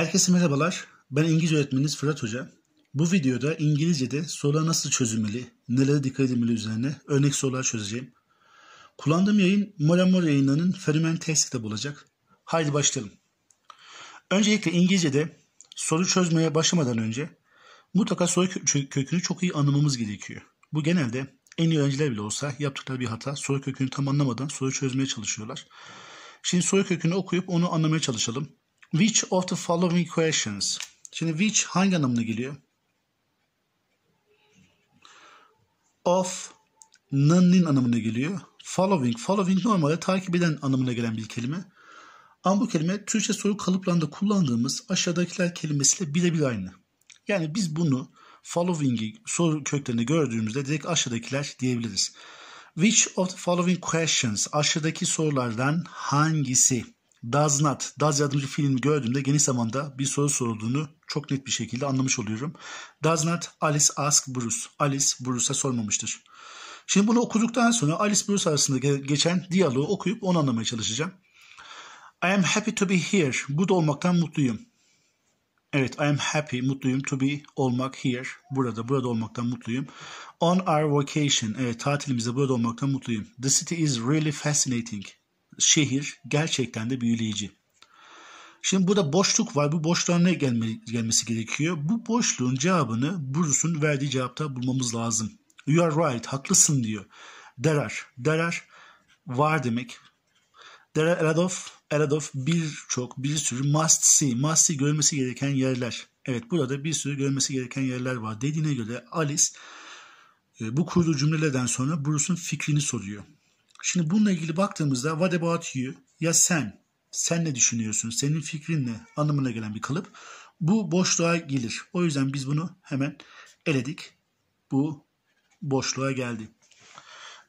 Herkese merhabalar. Ben İngilizce öğretmeniniz Fırat Hoca. Bu videoda İngilizce'de sorular nasıl çözülmeli, nelere dikkat edilmeli üzerine örnek sorular çözeceğim. Kullandığım yayın Mora Mora yayınlarının Fenomen Test kitabı olacak. Haydi başlayalım. Öncelikle İngilizce'de soru çözmeye başlamadan önce mutlaka soru kökünü çok iyi anlamamız gerekiyor. Bu genelde en iyi öğrenciler bile olsa yaptıkları bir hata soru kökünü tam anlamadan soru çözmeye çalışıyorlar. Şimdi soru kökünü okuyup onu anlamaya çalışalım. Which of the following questions? Şimdi which hangi anlamına geliyor? Of non'in anlamına geliyor. Following, following normalde takip eden anlamına gelen bir kelime. Ama bu kelime Türkçe soru kalıplarında kullandığımız aşağıdakiler kelimesiyle birebir aynı. Yani biz bunu following'i soru köklerinde gördüğümüzde direkt aşağıdakiler diyebiliriz. Which of the following questions aşağıdaki sorulardan hangisi? does not, does yardımcı fiilini gördüğümde geniş zamanda bir soru sorulduğunu çok net bir şekilde anlamış oluyorum. Does not Alice ask Bruce. Alice Bruce'a sormamıştır. Şimdi bunu okuduktan sonra Alice Bruce arasında geçen diyaloğu okuyup onu anlamaya çalışacağım. I am happy to be here. Burada olmaktan mutluyum. Evet, I am happy, mutluyum. To be, olmak, here, burada, burada olmaktan mutluyum. On our vacation, evet, tatilimizde burada olmaktan mutluyum. The city is really fascinating şehir gerçekten de büyüleyici. Şimdi burada boşluk var. Bu boşluğa ne gelmesi gerekiyor? Bu boşluğun cevabını Bruce'un verdiği cevapta bulmamız lazım. You are right, haklısın diyor. There are, var demek. There are a lot of, a lot of birçok, bir sürü must see, must see görmesi gereken yerler. Evet burada bir sürü görmesi gereken yerler var. Dediğine göre Alice e, bu kurduğu cümleden sonra Bruce'un fikrini soruyor. Şimdi bununla ilgili baktığımızda what about you ya sen, sen ne düşünüyorsun, senin fikrin ne anlamına gelen bir kalıp. Bu boşluğa gelir. O yüzden biz bunu hemen eledik. Bu boşluğa geldi.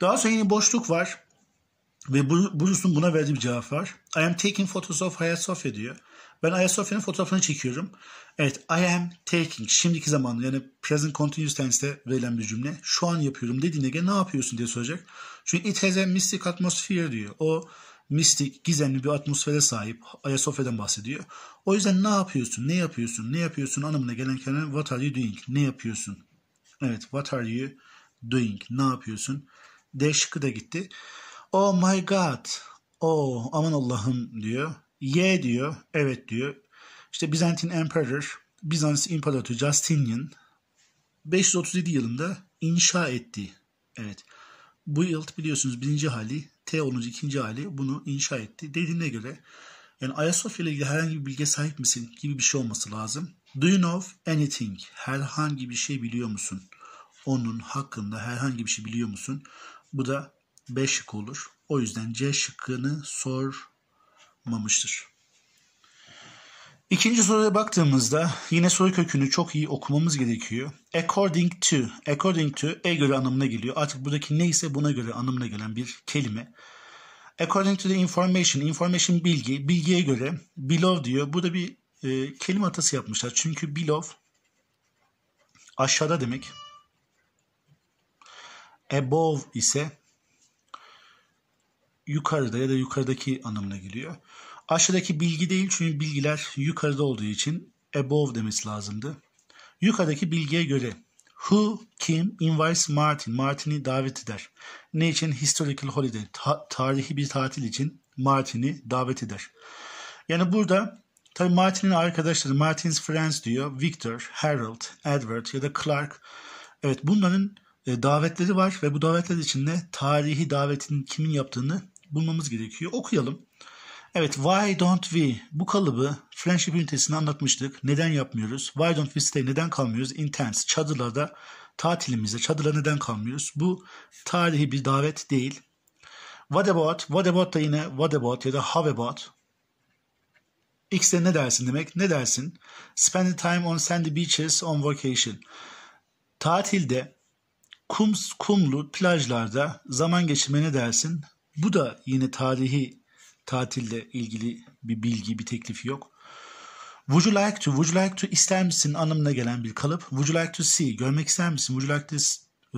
Daha sonra yine boşluk var. Ve Bruce'un buna verdiği bir cevap var. I am taking photos of hayat Sophia diyor. Ben Ayasofya'nın fotoğrafını çekiyorum. Evet I am taking şimdiki zamanlı yani present continuous tense'te verilen bir cümle. Şu an yapıyorum dediğine gene ne yapıyorsun diye soracak. Çünkü it has a mystic atmosphere diyor. O mistik, gizemli bir atmosfere sahip Ayasofya'dan bahsediyor. O yüzden ne yapıyorsun, ne yapıyorsun, ne yapıyorsun anlamına gelen kelime what are you doing, ne yapıyorsun? Evet, what are you doing, ne yapıyorsun? D şıkkı da gitti. Oh my god, oh aman Allah'ım diyor. Y diyor. Evet diyor. İşte Byzantine Emperor, Bizans İmparatoru Justinian 537 yılında inşa etti. Evet. Bu yıl biliyorsunuz birinci hali, T olunca ikinci hali bunu inşa etti. Dediğine göre yani Ayasofya ile ilgili herhangi bir bilgiye sahip misin gibi bir şey olması lazım. Do you know anything? Herhangi bir şey biliyor musun? Onun hakkında herhangi bir şey biliyor musun? Bu da B şıkkı olur. O yüzden C şıkkını sor yapmamıştır. İkinci soruya baktığımızda yine soy kökünü çok iyi okumamız gerekiyor. According to, according to e göre anlamına geliyor. Artık buradaki neyse buna göre anlamına gelen bir kelime. According to the information, information bilgi, bilgiye göre below diyor. Burada bir e, kelime atası yapmışlar. Çünkü below aşağıda demek. Above ise yukarıda ya da yukarıdaki anlamına geliyor. Aşağıdaki bilgi değil çünkü bilgiler yukarıda olduğu için above demesi lazımdı. Yukarıdaki bilgiye göre Who, kim invites Martin? Martin'i davet eder. Ne için? Historical holiday. Ta- tarihi bir tatil için Martin'i davet eder. Yani burada tabii Martin'in arkadaşları, Martin's friends diyor. Victor, Harold, Edward ya da Clark. Evet bunların e, davetleri var ve bu davetler içinde tarihi davetin kimin yaptığını bulmamız gerekiyor. Okuyalım. Evet, why don't we? Bu kalıbı friendship ünitesini anlatmıştık. Neden yapmıyoruz? Why don't we stay? Neden kalmıyoruz? Intense, çadırlarda, tatilimizde, çadırda neden kalmıyoruz? Bu tarihi bir davet değil. What about? What about da yine what about ya da how about? X'de ne dersin demek? Ne dersin? Spend time on sandy beaches on vacation. Tatilde kum kumlu plajlarda zaman geçirmeye ne dersin? Bu da yine tarihi tatille ilgili bir bilgi, bir teklifi yok. Would you like to, would you like to ister misin anlamına gelen bir kalıp. Would you like to see, görmek ister misin? Would you like to,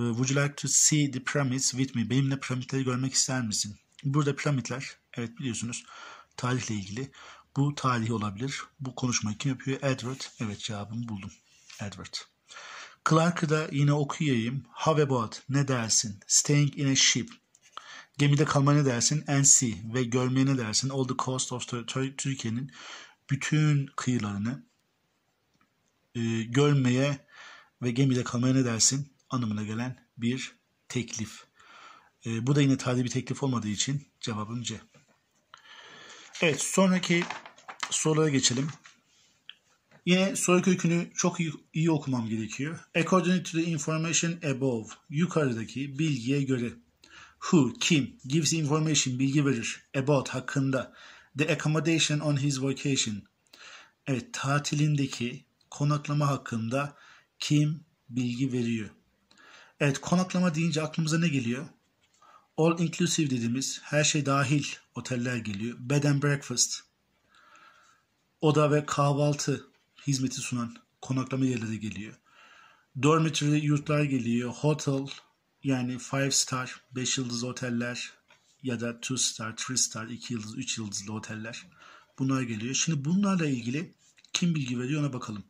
e, would you like to see the pyramids with me? Benimle piramitleri görmek ister misin? Burada piramitler, evet biliyorsunuz tarihle ilgili. Bu tarihi olabilir. Bu konuşmayı kim yapıyor? Edward. Evet cevabımı buldum. Edward. Clark'ı da yine okuyayım. How about, ne dersin? Staying in a ship. Gemide kalmaya dersin NC ve görmeye dersin All the Coast of Türkiye'nin bütün kıyılarını e, görmeye ve gemide kalmaya ne dersin anlamına gelen bir teklif. E, bu da yine tadil bir teklif olmadığı için cevabım C. Evet sonraki sorulara geçelim. Yine soru kökünü çok iyi, iyi okumam gerekiyor. According to the information above, yukarıdaki bilgiye göre who, kim, gives information, bilgi verir, about, hakkında, the accommodation on his vacation. Evet, tatilindeki konaklama hakkında kim bilgi veriyor. Evet, konaklama deyince aklımıza ne geliyor? All inclusive dediğimiz her şey dahil oteller geliyor. Bed and breakfast, oda ve kahvaltı hizmeti sunan konaklama yerleri geliyor. Dormitory yurtlar geliyor, hotel, yani 5 star, 5 yıldız oteller ya da 2 star, 3 star, 2 yıldız, 3 yıldızlı oteller bunlar geliyor. Şimdi bunlarla ilgili kim bilgi veriyor ona bakalım.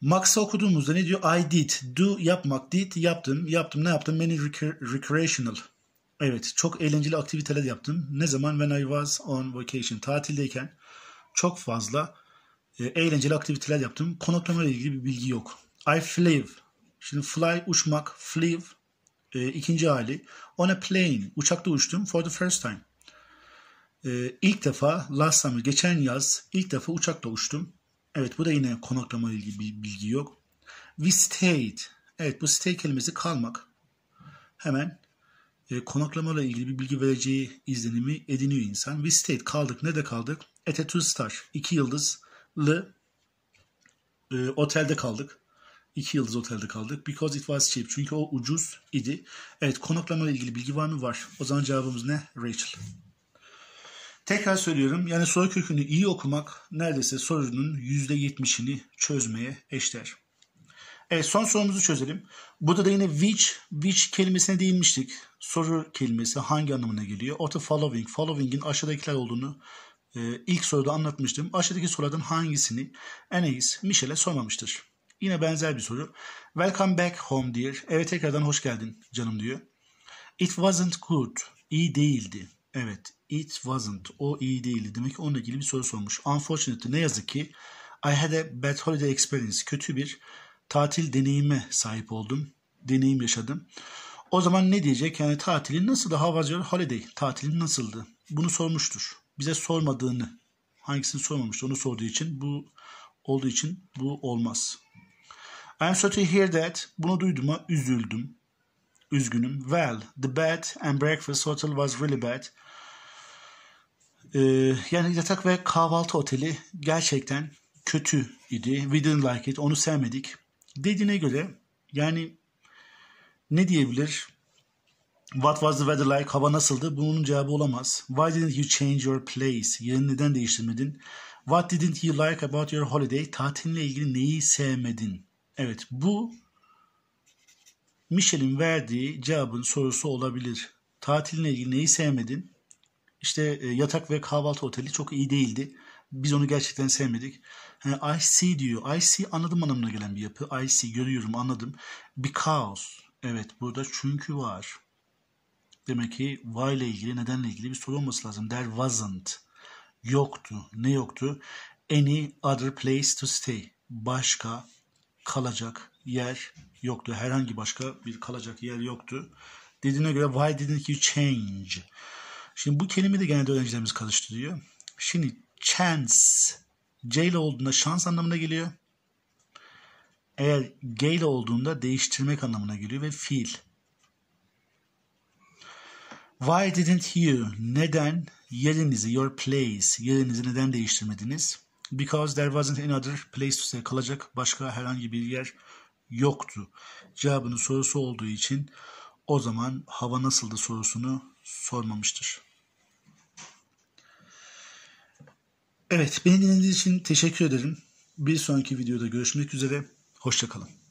Max'a okuduğumuzda ne diyor? I did. Do yapmak. Did yaptım. Yaptım. Ne yaptım? Many recreational. Evet. Çok eğlenceli aktiviteler yaptım. Ne zaman? When I was on vacation. Tatildeyken çok fazla e, eğlenceli aktiviteler yaptım. Konaklama ile ilgili bir bilgi yok. I flew. Şimdi fly uçmak, flew e, ikinci hali. On a plane uçakta uçtum for the first time. E, ilk defa last summer geçen yaz ilk defa uçakla uçtum. Evet bu da yine konaklama ilgili bir bilgi yok. We stayed. Evet bu stay kelimesi kalmak. Hemen e, konaklamayla ilgili bir bilgi vereceği izlenimi ediniyor insan. We stayed kaldık. Nerede kaldık? At a two star. iki yıldızlı e, otelde kaldık. İki yıldız otelde kaldık. Because it was cheap. Çünkü o ucuz idi. Evet konaklama ile ilgili bilgi var mı? Var. O zaman cevabımız ne? Rachel. Tekrar söylüyorum. Yani soy kökünü iyi okumak neredeyse sorunun %70'ini çözmeye eşdeğer. Evet son sorumuzu çözelim. Burada da yine which, which kelimesine değinmiştik. Soru kelimesi hangi anlamına geliyor? Orta following. Following'in aşağıdakiler olduğunu e, ilk soruda anlatmıştım. Aşağıdaki sorulardan hangisini Eneis Michelle sormamıştır? Yine benzer bir soru. Welcome back home dear. Evet tekrardan hoş geldin canım diyor. It wasn't good. İyi değildi. Evet. It wasn't. O iyi değildi. Demek ki onunla ilgili bir soru sormuş. Unfortunately ne yazık ki I had a bad holiday experience. Kötü bir tatil deneyime sahip oldum. Deneyim yaşadım. O zaman ne diyecek? Yani tatilin nasıl daha was holiday? Tatilin nasıldı? Bunu sormuştur. Bize sormadığını, hangisini sormamıştı onu sorduğu için bu olduğu için bu olmaz. I'm sorry to hear that. Bunu duyduğuma üzüldüm. Üzgünüm. Well, the bed and breakfast hotel was really bad. Ee, yani yatak ve kahvaltı oteli gerçekten kötü idi. We didn't like it. Onu sevmedik. Dediğine göre yani ne diyebilir? What was the weather like? Hava nasıldı? Bunun cevabı olamaz. Why didn't you change your place? Yerini neden değiştirmedin? What didn't you like about your holiday? Tatilinle ilgili neyi sevmedin? Evet bu Michel'in verdiği cevabın sorusu olabilir. Tatiline ilgili neyi sevmedin? İşte e, yatak ve kahvaltı oteli çok iyi değildi. Biz onu gerçekten sevmedik. Yani I see diyor. I see anladım anlamına gelen bir yapı. I see görüyorum anladım. Bir kaos. Evet burada çünkü var. Demek ki why ile ilgili nedenle ilgili bir soru olması lazım. There wasn't. Yoktu. Ne yoktu? Any other place to stay. Başka kalacak yer yoktu. Herhangi başka bir kalacak yer yoktu. Dediğine göre why didn't you change? Şimdi bu kelime de genelde öğrencilerimiz karıştırıyor. Şimdi chance jail olduğunda şans anlamına geliyor. Eğer G olduğunda değiştirmek anlamına geliyor ve fiil. Why didn't you? Neden yerinizi, your place, yerinizi neden değiştirmediniz? Because there wasn't any other place to kalacak başka herhangi bir yer yoktu. Cevabının sorusu olduğu için o zaman hava nasıldı sorusunu sormamıştır. Evet, beni dinlediğiniz için teşekkür ederim. Bir sonraki videoda görüşmek üzere. Hoşçakalın.